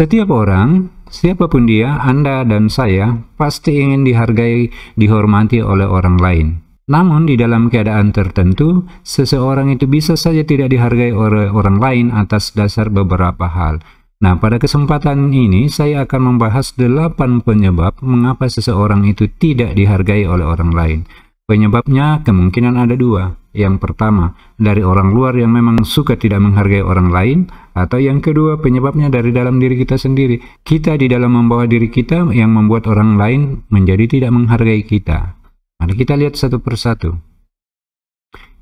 Setiap orang, siapapun dia, Anda dan saya, pasti ingin dihargai, dihormati oleh orang lain. Namun, di dalam keadaan tertentu, seseorang itu bisa saja tidak dihargai oleh orang lain atas dasar beberapa hal. Nah, pada kesempatan ini saya akan membahas delapan penyebab mengapa seseorang itu tidak dihargai oleh orang lain. Penyebabnya kemungkinan ada dua. Yang pertama, dari orang luar yang memang suka tidak menghargai orang lain, atau yang kedua, penyebabnya dari dalam diri kita sendiri. Kita di dalam membawa diri kita yang membuat orang lain menjadi tidak menghargai kita. Mari kita lihat satu persatu.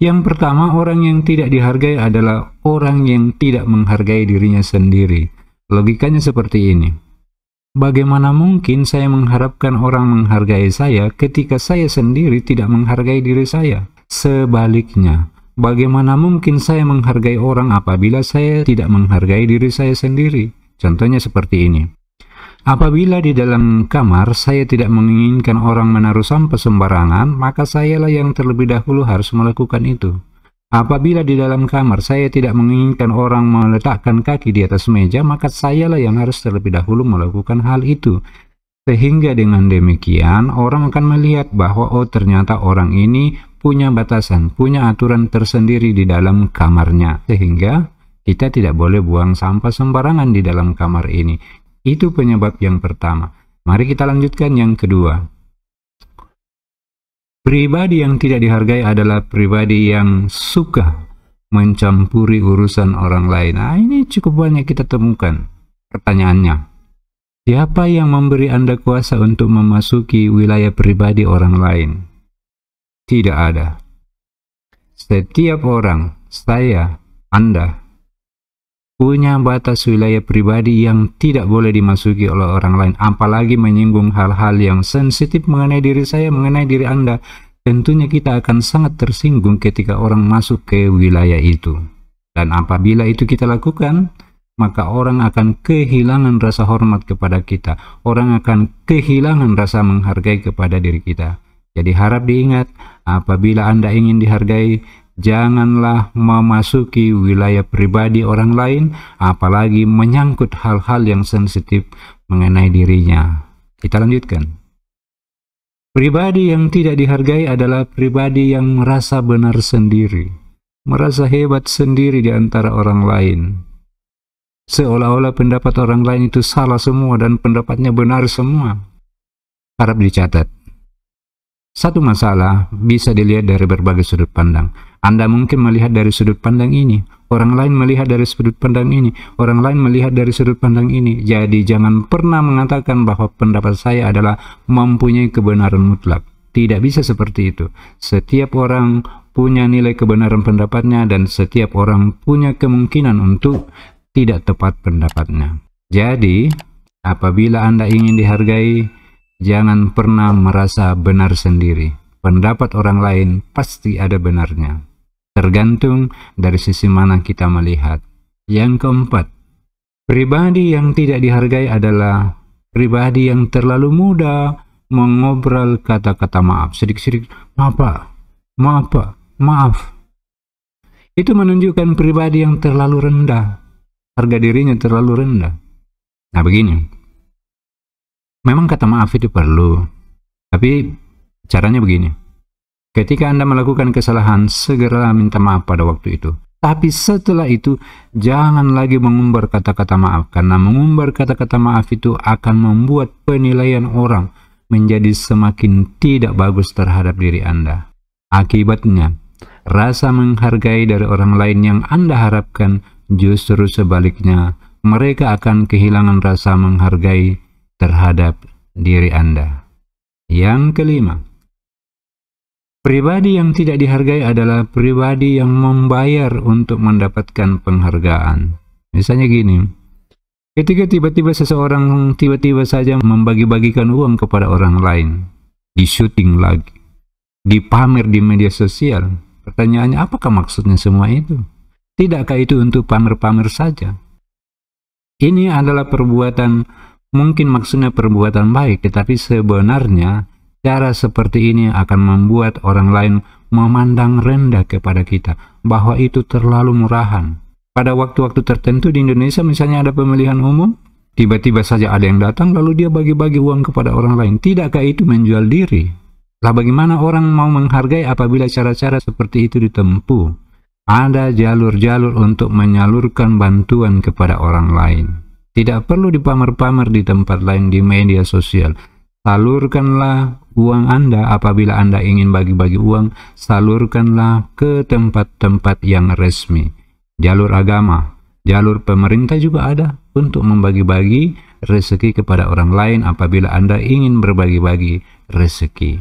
Yang pertama, orang yang tidak dihargai adalah orang yang tidak menghargai dirinya sendiri. Logikanya seperti ini. Bagaimana mungkin saya mengharapkan orang menghargai saya ketika saya sendiri tidak menghargai diri saya? Sebaliknya, bagaimana mungkin saya menghargai orang apabila saya tidak menghargai diri saya sendiri? Contohnya seperti ini. Apabila di dalam kamar saya tidak menginginkan orang menaruh sampah sembarangan, maka sayalah yang terlebih dahulu harus melakukan itu. Apabila di dalam kamar saya tidak menginginkan orang meletakkan kaki di atas meja, maka sayalah yang harus terlebih dahulu melakukan hal itu. Sehingga dengan demikian, orang akan melihat bahwa oh ternyata orang ini punya batasan, punya aturan tersendiri di dalam kamarnya. Sehingga kita tidak boleh buang sampah sembarangan di dalam kamar ini. Itu penyebab yang pertama. Mari kita lanjutkan yang kedua. Pribadi yang tidak dihargai adalah pribadi yang suka mencampuri urusan orang lain. Nah, ini cukup banyak kita temukan pertanyaannya. Siapa yang memberi Anda kuasa untuk memasuki wilayah pribadi orang lain? Tidak ada. Setiap orang, saya, Anda, punya batas wilayah pribadi yang tidak boleh dimasuki oleh orang lain, apalagi menyinggung hal-hal yang sensitif mengenai diri saya, mengenai diri Anda. Tentunya kita akan sangat tersinggung ketika orang masuk ke wilayah itu. Dan apabila itu kita lakukan, maka orang akan kehilangan rasa hormat kepada kita. Orang akan kehilangan rasa menghargai kepada diri kita. Jadi harap diingat, apabila Anda ingin dihargai, janganlah memasuki wilayah pribadi orang lain, apalagi menyangkut hal-hal yang sensitif mengenai dirinya. Kita lanjutkan. Pribadi yang tidak dihargai adalah pribadi yang merasa benar sendiri, merasa hebat sendiri di antara orang lain seolah-olah pendapat orang lain itu salah semua dan pendapatnya benar semua. Harap dicatat. Satu masalah bisa dilihat dari berbagai sudut pandang. Anda mungkin melihat dari sudut pandang ini, orang lain melihat dari sudut pandang ini, orang lain melihat dari sudut pandang ini. Jadi jangan pernah mengatakan bahwa pendapat saya adalah mempunyai kebenaran mutlak. Tidak bisa seperti itu. Setiap orang punya nilai kebenaran pendapatnya dan setiap orang punya kemungkinan untuk tidak tepat pendapatnya. Jadi, apabila Anda ingin dihargai, jangan pernah merasa benar sendiri. Pendapat orang lain pasti ada benarnya. Tergantung dari sisi mana kita melihat. Yang keempat, pribadi yang tidak dihargai adalah pribadi yang terlalu muda mengobrol kata-kata maaf. Sedikit-sedikit, maaf pak, maaf pak, maaf. Itu menunjukkan pribadi yang terlalu rendah harga dirinya terlalu rendah. Nah begini, memang kata maaf itu perlu, tapi caranya begini. Ketika Anda melakukan kesalahan, segera minta maaf pada waktu itu. Tapi setelah itu, jangan lagi mengumbar kata-kata maaf, karena mengumbar kata-kata maaf itu akan membuat penilaian orang menjadi semakin tidak bagus terhadap diri Anda. Akibatnya, rasa menghargai dari orang lain yang Anda harapkan justru sebaliknya mereka akan kehilangan rasa menghargai terhadap diri Anda. Yang kelima, pribadi yang tidak dihargai adalah pribadi yang membayar untuk mendapatkan penghargaan. Misalnya gini, ketika tiba-tiba seseorang tiba-tiba saja membagi-bagikan uang kepada orang lain, di syuting lagi, dipamer di media sosial, pertanyaannya apakah maksudnya semua itu? Tidakkah itu untuk pamer-pamer saja? Ini adalah perbuatan, mungkin maksudnya perbuatan baik, tetapi sebenarnya cara seperti ini akan membuat orang lain memandang rendah kepada kita, bahwa itu terlalu murahan. Pada waktu-waktu tertentu di Indonesia misalnya ada pemilihan umum, tiba-tiba saja ada yang datang lalu dia bagi-bagi uang kepada orang lain. Tidakkah itu menjual diri? Lah bagaimana orang mau menghargai apabila cara-cara seperti itu ditempuh? Ada jalur-jalur untuk menyalurkan bantuan kepada orang lain. Tidak perlu dipamer-pamer di tempat lain di media sosial. Salurkanlah uang Anda apabila Anda ingin bagi-bagi uang, salurkanlah ke tempat-tempat yang resmi. Jalur agama, jalur pemerintah juga ada untuk membagi-bagi rezeki kepada orang lain apabila Anda ingin berbagi-bagi rezeki.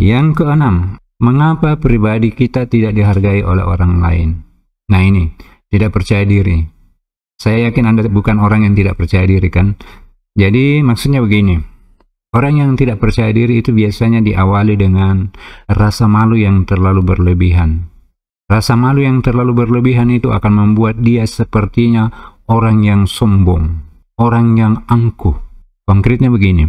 Yang keenam, Mengapa pribadi kita tidak dihargai oleh orang lain? Nah ini, tidak percaya diri. Saya yakin Anda bukan orang yang tidak percaya diri kan? Jadi maksudnya begini, orang yang tidak percaya diri itu biasanya diawali dengan rasa malu yang terlalu berlebihan. Rasa malu yang terlalu berlebihan itu akan membuat dia sepertinya orang yang sombong, orang yang angkuh. Konkretnya begini,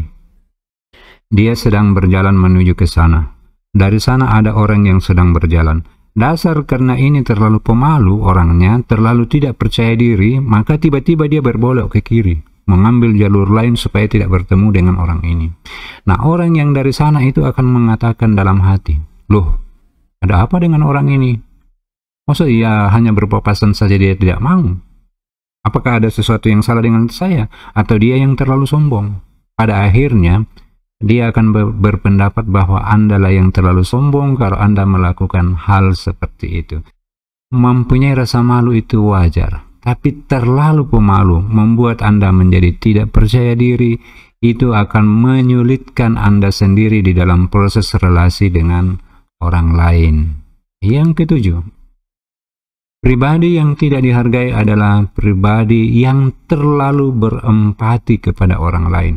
dia sedang berjalan menuju ke sana dari sana ada orang yang sedang berjalan. Dasar karena ini terlalu pemalu orangnya, terlalu tidak percaya diri, maka tiba-tiba dia berbelok ke kiri, mengambil jalur lain supaya tidak bertemu dengan orang ini. Nah, orang yang dari sana itu akan mengatakan dalam hati, Loh, ada apa dengan orang ini? Maksudnya ia hanya berpapasan saja dia tidak mau? Apakah ada sesuatu yang salah dengan saya? Atau dia yang terlalu sombong? Pada akhirnya, dia akan berpendapat bahwa Andalah yang terlalu sombong kalau Anda melakukan hal seperti itu. Mempunyai rasa malu itu wajar, tapi terlalu pemalu membuat Anda menjadi tidak percaya diri. Itu akan menyulitkan Anda sendiri di dalam proses relasi dengan orang lain. Yang ketujuh, pribadi yang tidak dihargai adalah pribadi yang terlalu berempati kepada orang lain.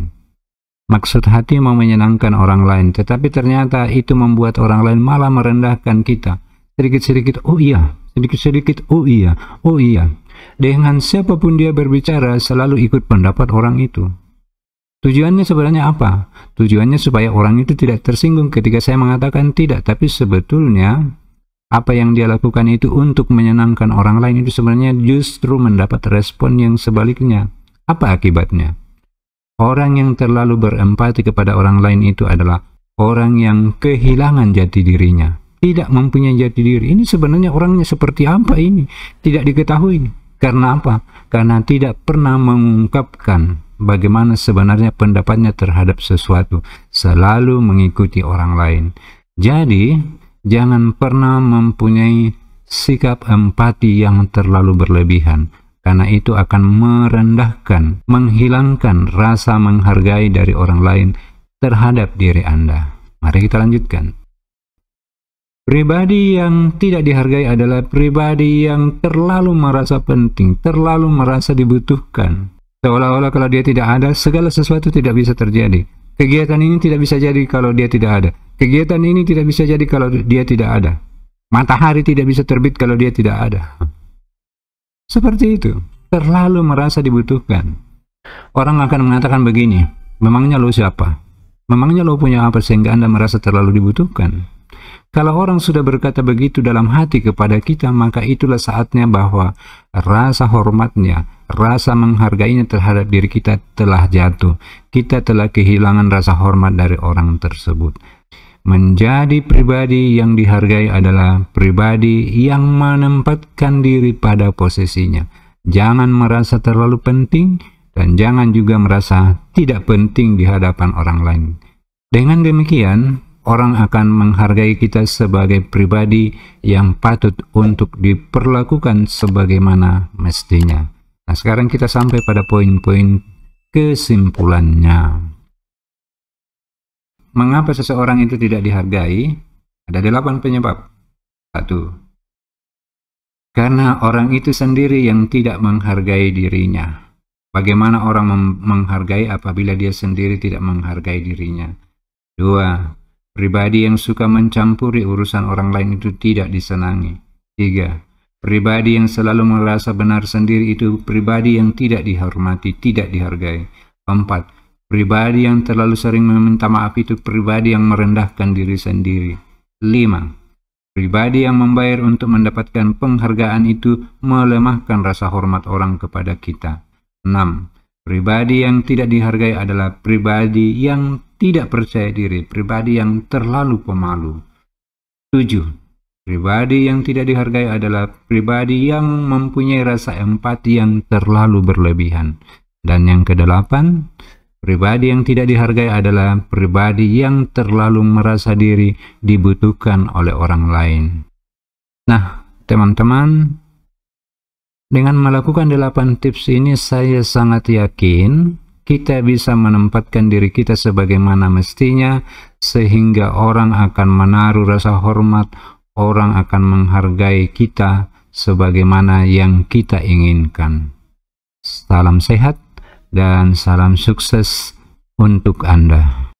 Maksud hati mau menyenangkan orang lain, tetapi ternyata itu membuat orang lain malah merendahkan kita. Sedikit-sedikit, oh iya, sedikit-sedikit, oh iya, oh iya. Dengan siapapun dia berbicara, selalu ikut pendapat orang itu. Tujuannya sebenarnya apa? Tujuannya supaya orang itu tidak tersinggung ketika saya mengatakan tidak, tapi sebetulnya apa yang dia lakukan itu untuk menyenangkan orang lain itu sebenarnya justru mendapat respon yang sebaliknya. Apa akibatnya? Orang yang terlalu berempati kepada orang lain itu adalah orang yang kehilangan jati dirinya. Tidak mempunyai jati diri. Ini sebenarnya orangnya seperti apa ini? Tidak diketahui. Karena apa? Karena tidak pernah mengungkapkan bagaimana sebenarnya pendapatnya terhadap sesuatu. Selalu mengikuti orang lain. Jadi, jangan pernah mempunyai sikap empati yang terlalu berlebihan karena itu akan merendahkan, menghilangkan rasa menghargai dari orang lain terhadap diri Anda. Mari kita lanjutkan. Pribadi yang tidak dihargai adalah pribadi yang terlalu merasa penting, terlalu merasa dibutuhkan. Seolah-olah kalau dia tidak ada, segala sesuatu tidak bisa terjadi. Kegiatan ini tidak bisa jadi kalau dia tidak ada. Kegiatan ini tidak bisa jadi kalau dia tidak ada. Matahari tidak bisa terbit kalau dia tidak ada. Seperti itu, terlalu merasa dibutuhkan. Orang akan mengatakan begini, memangnya lo siapa? Memangnya lo punya apa sehingga Anda merasa terlalu dibutuhkan? Kalau orang sudah berkata begitu dalam hati kepada kita, maka itulah saatnya bahwa rasa hormatnya, rasa menghargainya terhadap diri kita telah jatuh. Kita telah kehilangan rasa hormat dari orang tersebut. Menjadi pribadi yang dihargai adalah pribadi yang menempatkan diri pada posisinya. Jangan merasa terlalu penting dan jangan juga merasa tidak penting di hadapan orang lain. Dengan demikian, orang akan menghargai kita sebagai pribadi yang patut untuk diperlakukan sebagaimana mestinya. Nah, sekarang kita sampai pada poin-poin kesimpulannya. Mengapa seseorang itu tidak dihargai? Ada delapan penyebab. Satu, karena orang itu sendiri yang tidak menghargai dirinya. Bagaimana orang menghargai apabila dia sendiri tidak menghargai dirinya? Dua, pribadi yang suka mencampuri urusan orang lain itu tidak disenangi. Tiga, pribadi yang selalu merasa benar sendiri itu pribadi yang tidak dihormati, tidak dihargai. Empat, Pribadi yang terlalu sering meminta maaf itu pribadi yang merendahkan diri sendiri. 5. Pribadi yang membayar untuk mendapatkan penghargaan itu melemahkan rasa hormat orang kepada kita. 6. Pribadi yang tidak dihargai adalah pribadi yang tidak percaya diri, pribadi yang terlalu pemalu. 7. Pribadi yang tidak dihargai adalah pribadi yang mempunyai rasa empati yang terlalu berlebihan. Dan yang kedelapan, Pribadi yang tidak dihargai adalah pribadi yang terlalu merasa diri dibutuhkan oleh orang lain. Nah, teman-teman, dengan melakukan delapan tips ini saya sangat yakin kita bisa menempatkan diri kita sebagaimana mestinya sehingga orang akan menaruh rasa hormat, orang akan menghargai kita sebagaimana yang kita inginkan. Salam sehat dan salam sukses untuk Anda.